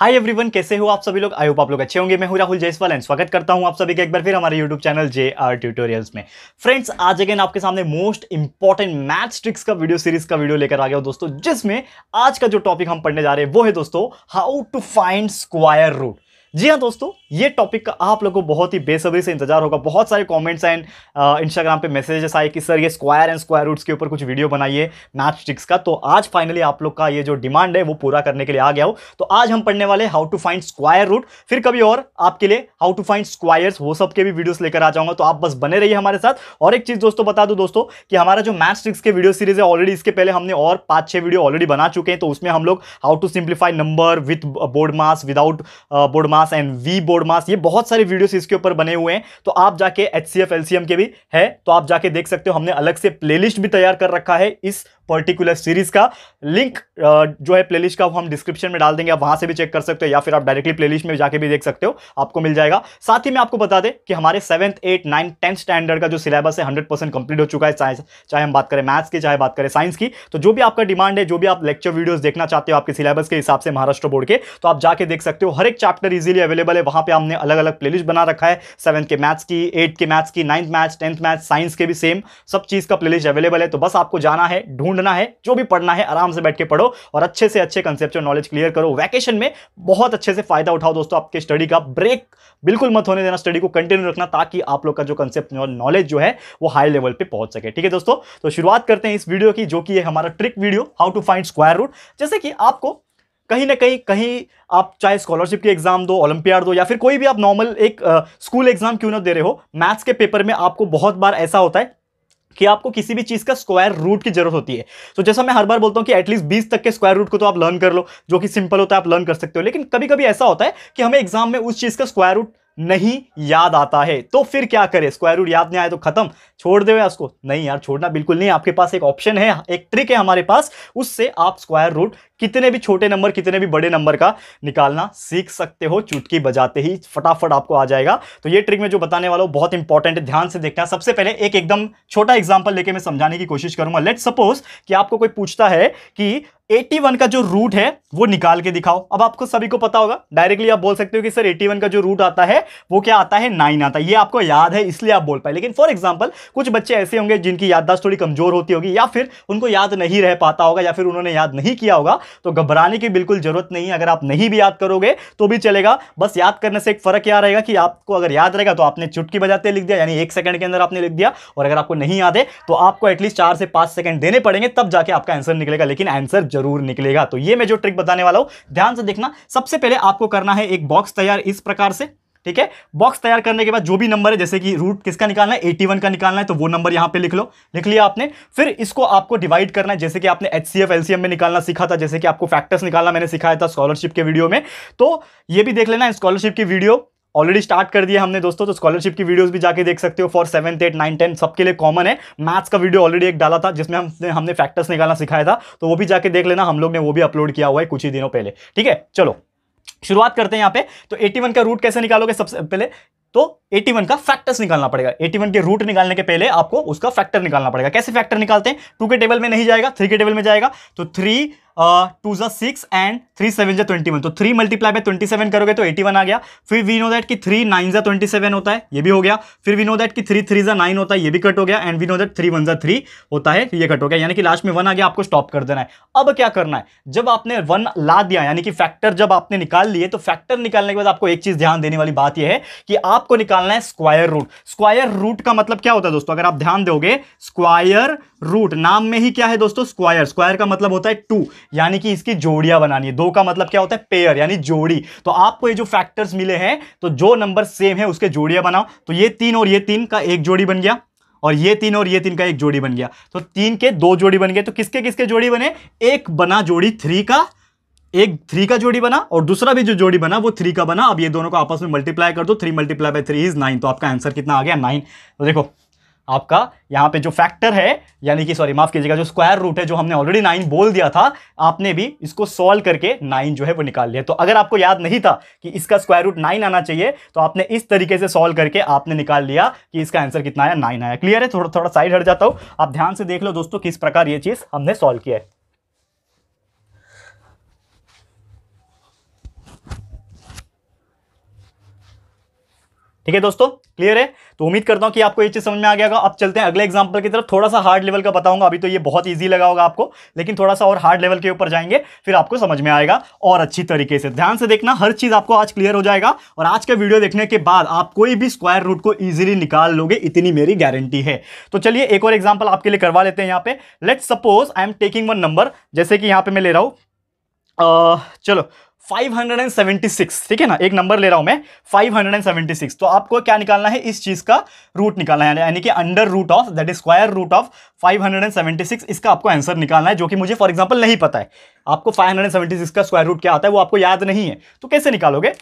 hi everyone कैसे हो आप सभी लोग आई होप आप लोग अच्छे होंगे मैं हूं राहुल जयसवाल एंड स्वागत करता हूं आप सभी का एक बार फिर हमारे YouTube channel J R tutorials में फ्रेंड्स आज अगेन आपके सामने मोस्ट इंपॉर्टेंट मैथ्स ट्रिक्स का वीडियो सीरीज का वीडियो लेकर आ गया दोस्तों जिसमें आज का जो टॉपिक हम पढ़ने जा रहे हैं वो है दोस्तों how to find square root जी हाँ दोस्तों ये टॉपिक का आप लोगों को बहुत ही बेसब्री से इंतजार होगा बहुत सारे कमेंट्स एंड इंस्टाग्राम पे मैसेजेस आए कि सर ये स्क्वायर एंड स्क्वायर रूट्स के ऊपर कुछ वीडियो बनाइए मैथ स्टिक्स का तो आज फाइनली आप लोग का ये जो डिमांड है वो पूरा करने के लिए आ गया हो तो आज हम पढ़ने वाले how to find square root फिर कभी और आपके लिए हाउ टू फाइंड स्क्वायर्स वो सब के भी वीडियोज लेकर आ जाऊंगा तो आप बस बने रहिए हमारे साथ और एक चीज़ दोस्तों बता दो दोस्तों कि हमारा जो मैथ स्टिक्स के वीडियो सीरीज है ऑलरेडी इसके पहले हमने और पाँच छः वीडियो ऑलरेडी बना चुके हैं तो उसमें हम लोग how to simplify number with BODMAS without BODMAS mass and V BODMAS ये बहुत सारे वीडियोस इसके ऊपर बने हुए हैं तो आप जाके एच सी के भी है तो आप जाके देख सकते हो हमने अलग से प्लेलिस्ट भी तैयार कर रखा है इस पर्टिकुलर सीरीज़ का लिंक uh, जो है प्लेलिस्ट का वो हम डिस्क्रिप्शन में डाल देंगे आप वहां से भी चेक कर सकते हो या फिर आप डायरेक्टली प्लेलिस्ट में जाके भी देख सकते हो आपको मिल जाएगा साथ ही मैं आपको बता दें कि हमारे seventh eight ninth tenth standard का जो सिलेबस है हंड्रेड परसेंट कंप्लीट हो चुका है चाहे चाहे हम बात करें मैथ्स की चाहे बात करें साइंस की तो जो भी आपका डिमांड है जो भी आप लेक्चर वीडियोज़ देखना चाहते हो आपके सिलेबस के हिसाब से महाराष्ट्र बोर्ड के तो आप जाके देख सकते हो हर एक चैप्टर इजिली अवेलेबल है वहां पर हमने अलग अलग प्ले बना रखा है सेवंथ के मैथ्स की एट के मैथ्स की ninth maths tenth maths science के भी सेम सब चीज़ का प्ले अवेलेबल है तो बस आपको जाना है ढूंढ ढूंढना है जो भी पढ़ना है आराम से बैठ के पढ़ो और अच्छे से अच्छे और नॉलेज क्लियर करो वैकेशन में बहुत अच्छे से फायदा उठाओ दोस्तों आपके स्टडी का ब्रेक बिल्कुल मत होने देना स्टडी को कंटिन्यू रखना ताकि आप लोग का जो कंसेप्ट नॉलेज जो है वो हाई लेवल पर पहुंच सके ठीक है दोस्तों तो शुरुआत करते हैं इस वीडियो की जो कि है हमारा trick video how to find square root जैसे कि आपको कहीं ना कहीं कहीं आप चाहे स्कॉलरशिप के एग्जाम दो ओलंपियाड दो या फिर कोई भी आप नॉर्मल एक आ, स्कूल एग्जाम क्यों ना दे रहे हो मैथ्स के पेपर में आपको बहुत बार ऐसा होता है कि आपको किसी भी चीज़ का स्क्वायर रूट की जरूरत होती है तो so, जैसा मैं हर बार बोलता हूँ कि एटलीस्ट बीस तक के स्क्वायर रूट को तो आप लर्न कर लो जो कि सिंपल होता है आप लर्न कर सकते हो लेकिन कभी कभी ऐसा होता है कि हमें एग्जाम में उस चीज़ का स्क्वायर रूट नहीं याद आता है तो फिर क्या करें स्क्वायर रूट याद नहीं आए तो खत्म छोड़ दे उसको नहीं यार छोड़ना बिल्कुल नहीं आपके पास एक ऑप्शन है एक ट्रिक है हमारे पास उससे आप स्क्वायर रूट कितने भी छोटे नंबर कितने भी बड़े नंबर का निकालना सीख सकते हो चुटकी बजाते ही फटाफट आपको आ जाएगा तो ये ट्रिक में जो बताने वाला हूँ बहुत इंपॉर्टेंट है ध्यान से देखना सबसे पहले एक एकदम छोटा एग्जाम्पल लेके मैं समझाने की कोशिश करूंगा लेट सपोज कि आपको कोई पूछता है कि एटी वन का जो रूट है वो निकाल के दिखाओ अब आपको सभी को पता होगा डायरेक्टली आप बोल सकते हो कि सर एटी वन का जो रूट आता है वो क्या आता है नाइन आता है ये आपको याद है इसलिए आप बोल पाए लेकिन फॉर एग्जाम्पल कुछ बच्चे ऐसे होंगे जिनकी याददाश्त थोड़ी कमजोर होती होगी या फिर उनको याद नहीं रह पाता होगा या फिर उन्होंने याद नहीं किया होगा तो घबराने की बिल्कुल जरूरत नहीं है अगर आप नहीं भी याद करोगे तो भी चलेगा बस याद करने से एक फर्क क्या रहेगा कि आपको अगर याद रहेगा तो आपने चुटकी बजाते लिख दिया यानी एक सेकंड के अंदर आपने लिख दिया और अगर आपको नहीं याद है तो आपको एटलीस्ट चार से पाँच सेकंड देने पड़ेंगे तब जाके आपका आंसर निकलेगा लेकिन आंसर जरूर निकलेगा तो ये मैं जो ट्रिक बताने वाला हूँ ध्यान से देखना सबसे पहले आपको करना है एक बॉक्स तैयार इस प्रकार से ठीक है बॉक्स तैयार करने के बाद जो भी नंबर है जैसे कि रूट किसका निकालना है एटी का निकालना है तो वो नंबर यहाँ पे लिख लो लिख लिया आपने फिर इसको आपको डिवाइड करना है जैसे कि आपने एच सी में निकालना सीखा था जैसे कि आपको फैक्टर्स निकालना मैंने सिखाया था स्कॉलरशिप के वीडियो में तो ये भी देख लेना स्कॉलरशिप की वीडियो ऑलरेडी स्टार्ट कर दिया हमने दोस्तों तो स्कॉलरशिप की वीडियोस भी जाके देख सकते हो for seventh eight nine ten सबके लिए कॉमन है मैथ्स का वीडियो ऑलरेडी एक डाला था जिसमें हमने हमने फैक्टर्स निकालना सिखाया था तो वो भी जाके देख लेना हम लोग ने वो भी अपलोड किया हुआ है कुछ ही दिनों पहले ठीक है चलो शुरुआत करते हैं यहाँ पे तो एटी का रूट कैसे निकालोगे सबसे पहले तो 81 का फैक्टर्स निकालना पड़ेगा 81 के रूट निकालने के पहले आपको उसका फैक्टर निकालना पड़ेगा कैसे फैक्टर निकालते हैं टू के टेबल में नहीं जाएगा थ्री के टेबल में जाएगा तो थ्री टू ज़ा सिक्स एंड थ्री सेवन जो ट्वेंटी वन तो three multiply by twenty seven करोगे तो एटी वन आ गया फिर वी नो दैट कि थ्री नाइन जो ट्वेंटी सेवन होता है ये भी हो गया फिर वी नो दैट कि थ्री थ्री जो नाइन होता है ये भी कट हो गया and we know that three one जो थ्री होता है ये कट हो गया यानी कि लास्ट में वन आ गया आपको स्टॉप कर देना है अब क्या करना है जब आपने वन ला दिया यानी कि फैक्टर जब आपने निकाल लिए तो फैक्टर निकालने के बाद आपको एक चीज़ ध्यान देने वाली बात यह है कि आपको निकालना है स्क्वायर रूट स्क्वायर रूट का मतलब क्या होता है दोस्तों अगर आप ध्यान दोगे स्क्वायर रूट नाम में ही क्या है दोस्तों स्क्वायर स्क्वायर का मतलब होता है टू यानी कि इसकी जोड़ियां बनानी है दो का मतलब क्या होता है पेयर यानी जोड़ी तो आपको ये जो फैक्टर्स मिले हैं तो जो नंबर सेम है उसके जोड़ियां बनाओ तो ये तीन और ये तीन का एक जोड़ी बन गया और ये तीन और ये तीन का एक जोड़ी बन गया तो तीन के दो जोड़ी बन गए तो किसके किसके जोड़ी बने एक बना जोड़ी थ्री का एक थ्री का जोड़ी बना और दूसरा भी जो जोड़ी बना वो थ्री का बना अब ये दोनों को आपस में मल्टीप्लाई कर दो three multiply by three is nine तो आपका आंसर कितना आ गया नाइन तो देखो आपका यहाँ पे जो फैक्टर है यानी कि सॉरी माफ कीजिएगा जो स्क्वायर रूट है जो हमने ऑलरेडी नाइन बोल दिया था आपने भी इसको सॉल्व करके नाइन जो है वो निकाल लिया तो अगर आपको याद नहीं था कि इसका स्क्वायर रूट नाइन आना चाहिए तो आपने इस तरीके से सॉल्व करके आपने निकाल लिया कि इसका आंसर कितना आया नाइन आया क्लियर है थोड़ा थोड़ा साइड हट जाता हूँ आप ध्यान से देख लो दोस्तों किस प्रकार ये चीज़ हमने सॉल्व किया है ठीक है दोस्तों क्लियर है तो उम्मीद करता हूं कि आपको ये चीज़ समझ में आ गया होगा अब चलते हैं अगले एग्जाम्पल की तरफ थोड़ा सा हार्ड लेवल का बताऊंगा अभी तो ये बहुत ईजी लगा होगा आपको लेकिन थोड़ा सा और हार्ड लेवल के ऊपर जाएंगे फिर आपको समझ में आएगा और अच्छी तरीके से ध्यान से देखना हर चीज़ आपको आज क्लियर हो जाएगा और आज का वीडियो देखने के बाद आप कोई भी स्क्वायर रूट को ईजिली निकाल लोगे इतनी मेरी गारंटी है तो चलिए एक और एग्जाम्पल आपके लिए करवा लेते हैं यहाँ पे let suppose I am taking one number जैसे कि यहाँ पे मैं ले रहा हूँ चलो 576 ठीक है ना एक नंबर ले रहा हूं मैं 576 तो आपको क्या निकालना है इस चीज का रूट निकालना है यानी कि under root of that is square root of 576 इसका आपको आंसर निकालना है जो कि मुझे फॉर एग्जांपल नहीं पता है आपको 576 का स्क्वायर रूट क्या आता है वो आपको याद नहीं है तो कैसे निकालोगे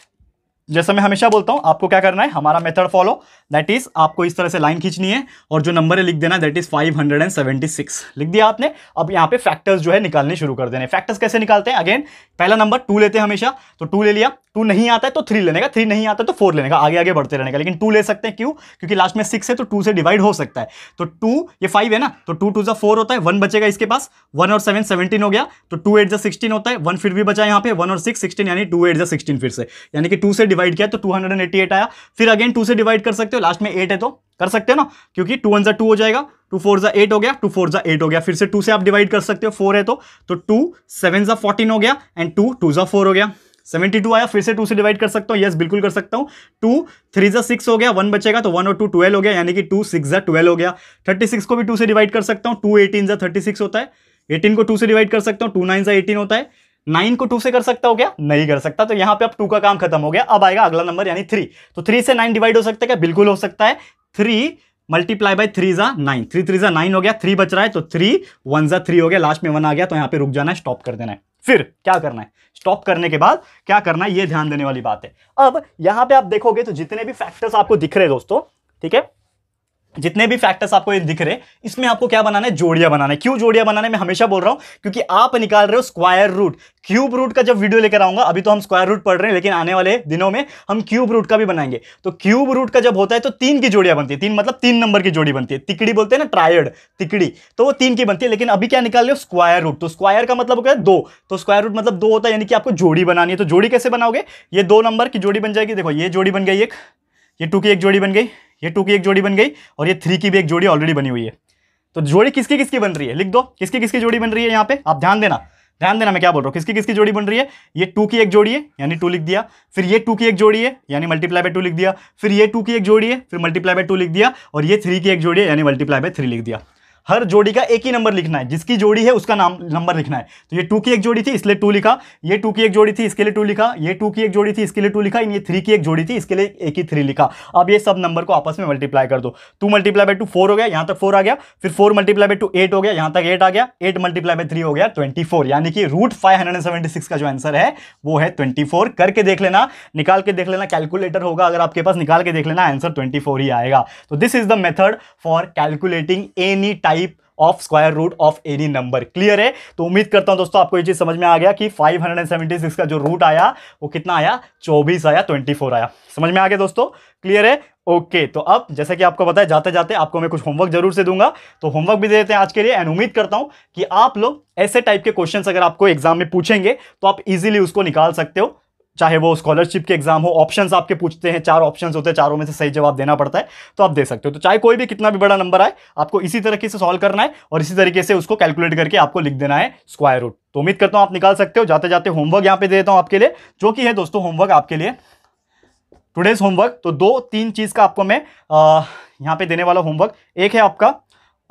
जैसा मैं हमेशा बोलता हूँ आपको क्या करना है हमारा मेथड फॉलो दैट इज आपको इस तरह से लाइन खींचनी है और जो नंबर है लिख देना दैट इज 576 लिख दिया आपने अब यहाँ पे फैक्टर्स जो है निकालने शुरू कर देने फैक्टर्स कैसे निकालते हैं अगेन पहला नंबर टू लेते हैं हमेशा तो टू ले लिया टू नहीं आता है तो थ्री लेने का थ्री नहीं आता है तो फोर लेने का आगे आगे बढ़ते रहने का लेकिन टू ले सकते हैं क्यों क्योंकि लास्ट में सिक्स है तो टू से डिवाइड हो सकता है तो टू ये फाइव है ना तो टू टू जो फोर होता है वन बचेगा इसके पास वन और सेवन सेवनटीन हो गया तो टू एट जो सिक्सटीन होता है वन फिर भी बचा यहाँ पे वन और सिक्स सिक्सटीन यानी टू एट जो सिक्सटीन फिर से यानी कि टू से डिवाइड किया तो two hundred and eighty eight आया फिर अगेन टू से डिवाइड कर सकते हो लास्ट में एट है तो कर सकते हो ना क्योंकि टू वन जो टू हो जाएगा टू फोर जा एट हो गया टू फोर जा एट हो गया फिर से टू से आप डिवाइड कर सकते हो फोर है तो टू सेवन जो फोर्टीन हो गया एंड टू टू जो फोर हो गया सेवेंटी टू आया फिर से टू से डिवाइड कर सकता हूँ यस बिल्कुल कर सकता हूँ टू थ्री जो सिक्स हो गया वन बचेगा तो वन और टू ट्वेल्व हो गया यानी कि टू सिक्स जा ट्वेल्व हो गया थर्टी सिक्स को भी टू से डिवाइड कर सकता हूँ टू एटीन जो थर्टी सिक्स होता है एटीन को टू से डिवाइड कर सकता हूँ टू नाइन जा एटीन होता है नाइन को टू से कर सकता हो क्या नहीं कर सकता तो यहाँ पे अब टू का काम खत्म हो गया अब आएगा अगला नंबर यानी थ्री तो थ्री से नाइन डिवाइड हो सकता है क्या बिल्कुल हो सकता है थ्री मल्टीप्लाई बाई थ्री जा नाइन थ्री थ्री जा नाइन हो गया थ्री बच रहा है तो थ्री वन जा थ्री हो गया लास्ट में वन आ गया तो यहाँ पे रुक जाना है स्टॉप कर देना है फिर क्या करना है स्टॉप करने के बाद क्या करना है ये ध्यान देने वाली बात है अब यहां पे आप देखोगे तो जितने भी फैक्टर्स आपको दिख रहे हैं दोस्तों ठीक है जितने भी फैक्टर्स आपको ये दिख रहे इसमें आपको क्या बनाना है जोड़िया बनाना है क्यों जोड़िया बनाने में हमेशा बोल रहा हूं क्योंकि आप निकाल रहे हो स्क्वायर रूट क्यूब रूट का जब वीडियो लेकर आऊंगा अभी तो हम स्क्वायर रूट पढ़ रहे हैं लेकिन आने वाले दिनों में हम क्यूब रूट का भी बनाएंगे तो क्यूब रूट का जब होता है तो तीन की जोड़िया बनती है तीन मतलब तीन नंबर की जोड़ी बनती है तिकड़ी बोलते हैं ना ट्रायड तिकड़ी तो वो तीन की बनती है लेकिन अभी क्या निकाल रहे हो स्क्वायर रूट तो स्क्वायर का मतलब क्या है दो तो स्क्वायर रूट मतलब दो होता है यानी कि आपको जोड़ी बनानी है तो जोड़ी कैसे बनाओगे ये दो नंबर की जोड़ी बन जाएगी देखो ये जोड़ी बन गई एक ये टू की एक जोड़ी बन गई ये टू की एक जोड़ी बन गई और ये थ्री की भी एक जोड़ी ऑलरेडी बनी हुई है तो जोड़ी किसकी किसकी बन रही है लिख दो किसकी किसकी जोड़ी बन रही है यहाँ पे आप ध्यान देना ध्यान देना मैं क्या बोल रहा हूँ किसकी किसकी जोड़ी बन रही है ये टू की एक जोड़ी है यानी टू लिख दिया फिर ये टू की एक जोड़ी है यानी मल्टीप्लाई बाय टू लिख दिया फिर ये टू की एक जोड़ी है फिर मल्टीप्लाई बाय टू लिख दिया और ये थ्री की एक जोड़ी है यानी मल्टीप्लाई बाय थ्री लिख दिया हर जोड़ी का एक ही नंबर लिखना है जिसकी जोड़ी है उसका नाम नंबर लिखना है तो ये टू की एक जोड़ी थी इसलिए टू लिखा ये टू की एक जोड़ी थी इसके लिए टू लिखा ये टू की एक जोड़ी थी इसके लिए टू लिखा इन ये थ्री की एक जोड़ी थी इसके लिए एक ही थ्री लिखा अब ये सब नंबर को आपस में मल्टीप्लाई कर दो two multiply by two four हो गया यहाँ तक फोर आ गया फिर four multiply by two eight हो गया यहाँ तक एट आ गया एट मल्टीप्लाई बाई थ्री हो गया ट्वेंटी फोर यानी कि root five hundred seventy six का जो आंसर है वो है ट्वेंटी फोर करके देख लेना निकाल के देख लेना कैलकुलेटर होगा अगर आपके पास निकाल के देख लेना आंसर ट्वेंटी फोर ही आएगा तो this is the method for calculating any type ही of square root of any number clear है तो उम्मीद करता हूं दोस्तों आपको ये चीज समझ में आ गया कि 576 का जो रूट आया वो कितना आया 24 आया 24 आया समझ में आ गया दोस्तों क्लियर है ओके तो अब जैसे कि आपको बताया जाते जाते आपको मैं कुछ होमवर्क जरूर से दूंगा तो होमवर्क भी दे देते हैं आज के लिए एंड उम्मीद करता हूं कि आप लोग ऐसे टाइप के क्वेश्चन अगर आपको एग्जाम में पूछेंगे तो आप इजिली उसको निकाल सकते हो चाहे वो स्कॉलरशिप के एग्जाम हो ऑप्शंस आपके पूछते हैं चार ऑप्शंस होते हैं चारों में से सही जवाब देना पड़ता है तो आप दे सकते हो तो चाहे कोई भी कितना भी बड़ा नंबर आए आपको इसी तरीके से सॉल्व करना है और इसी तरीके से उसको कैलकुलेट करके आपको लिख देना है स्क्वायर रूट तो उम्मीद करता हूँ आप निकाल सकते हो जाते जाते होमवर्क यहाँ पे दे देता हूँ आपके लिए जो कि है दोस्तों होमवर्क आपके लिए टुडेज होमवर्क तो दो तीन चीज़ का आपको मैं यहाँ पे देने वाला होमवर्क एक है आपका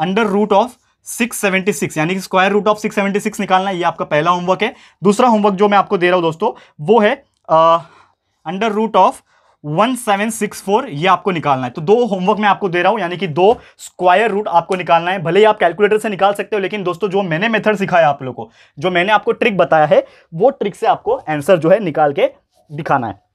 अंडर रूट ऑफ 676 यानी कि स्क्वायर रूट ऑफ 676 निकालना ये आपका पहला होमवर्क है दूसरा होमवर्क जो मैं आपको दे रहा हूँ दोस्तों वो है अंडर रूट ऑफ 1764 ये आपको निकालना है तो दो होमवर्क मैं आपको दे रहा हूँ यानी कि दो स्क्वायर रूट आपको निकालना है भले ही आप कैलकुलेटर से निकाल सकते हो लेकिन दोस्तों जो मैंने मेथड सिखाया आप लोगों को जो मैंने आपको ट्रिक बताया है वो ट्रिक से आपको आंसर जो है निकाल के दिखाना है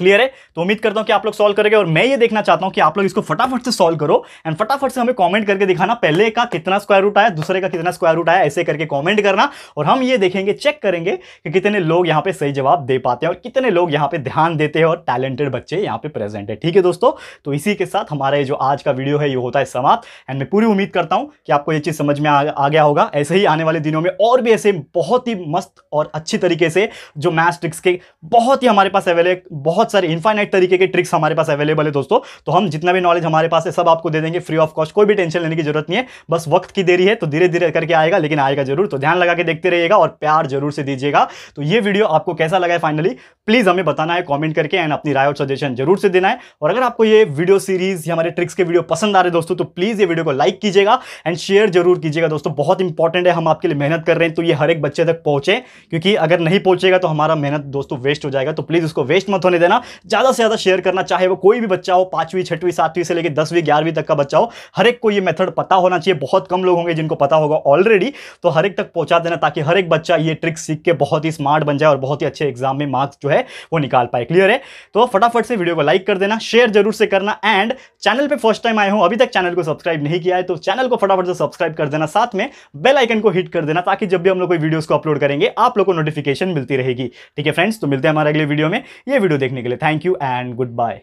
क्लियर है तो उम्मीद करता हूँ कि आप लोग सॉल्व करेंगे और मैं ये देखना चाहता हूँ कि आप लोग इसको फटाफट से सॉल्व करो एंड फटाफट से हमें कमेंट करके दिखाना पहले का कितना स्क्वायर रूट आया दूसरे का कितना स्क्वायर रूट आया ऐसे करके कमेंट करना और हम ये देखेंगे चेक करेंगे कि कितने लोग यहाँ पे सही जवाब दे पाते हैं और कितने लोग यहाँ पे ध्यान देते हैं और टैलेंटेड बच्चे यहाँ पे प्रेजेंट है ठीक है दोस्तों तो इसी के साथ हमारा जो आज का वीडियो है ये होता है समाप्त एंड मैं पूरी उम्मीद करता हूँ कि आपको ये चीज़ समझ में आ, आ गया होगा ऐसे ही आने वाले दिनों में और भी ऐसे बहुत ही मस्त और अच्छी तरीके से जो मैथ ट्रिक्स के बहुत ही हमारे पास अवेलेबल बहुत सारे इन्फाइनाइट तरीके के ट्रिक्स हमारे पास अवेलेबल है दोस्तों तो हम जितना भी नॉलेज हमारे पास है सब आपको दे देंगे फ्री ऑफ कॉस्ट कोई भी टेंशन लेने की जरूरत नहीं है बस वक्त की देरी है तो धीरे धीरे करके आएगा लेकिन आएगा जरूर तो ध्यान लगा के देखते रहिएगा और प्यार जरूर से दीजिएगा तो ये वीडियो आपको कैसा लगा है फाइनली प्लीज हमें बताना है कॉमेंट करके एंड अपनी राय और सजेशन जरूर से देना है और अगर आपको ये वीडियो सीरीज या हमारे ट्रिक्स के वीडियो पसंद आ रहे दोस्तों तो प्लीज ये वीडियो को लाइक कीजिएगा एंड शेयर जरूर कीजिएगा दोस्तों बहुत इंपॉर्टेंट है हम आपके लिए मेहनत कर रहे हैं तो ये हर एक बच्चे तक पहुंचे क्योंकि अगर नहीं पहुंचेगा तो हमारा मेहनत दोस्तों वेस्ट हो जाएगा तो प्लीज उसको वेस्ट मत होने देना करना ज़्यादा से ज़्यादा शेयर करना चाहे वो कोई भी बच्चा हो पांचवीं छठवीं सातवीं से लेकर दसवीं ग्यारहवीं तक का बच्चा हो हर एक को ये मेथड पता होना चाहिए बहुत कम लोग होंगे जिनको पता होगा ऑलरेडी तो हर एक तक पहुंचा देना ताकि हर एक बच्चा ये ट्रिक सीख के बहुत ही स्मार्ट बन जाए और बहुत ही अच्छे एग्जाम में मार्क्स जो है वो निकाल पाए क्लियर है तो फटाफट से वीडियो को लाइक कर देना शेयर जरूर से करना एंड चैनल पर फर्स्ट टाइम आए हो अभी तक चैनल को सब्सक्राइब नहीं किया है तो चैनल को फटाफट से सब्सक्राइब कर देना साथ में बेल आइकन को हिट कर देना ताकि जब भी हम लोग कोई वीडियोस को अपलोड करेंगे आप लोगों को नोटिफिकेशन मिलती रहेगी ठीक है फ्रेंड्स तो मिलते हैं हमारे अगले वीडियो में ये वीडियो देखने देखने के लिए thank you and good bye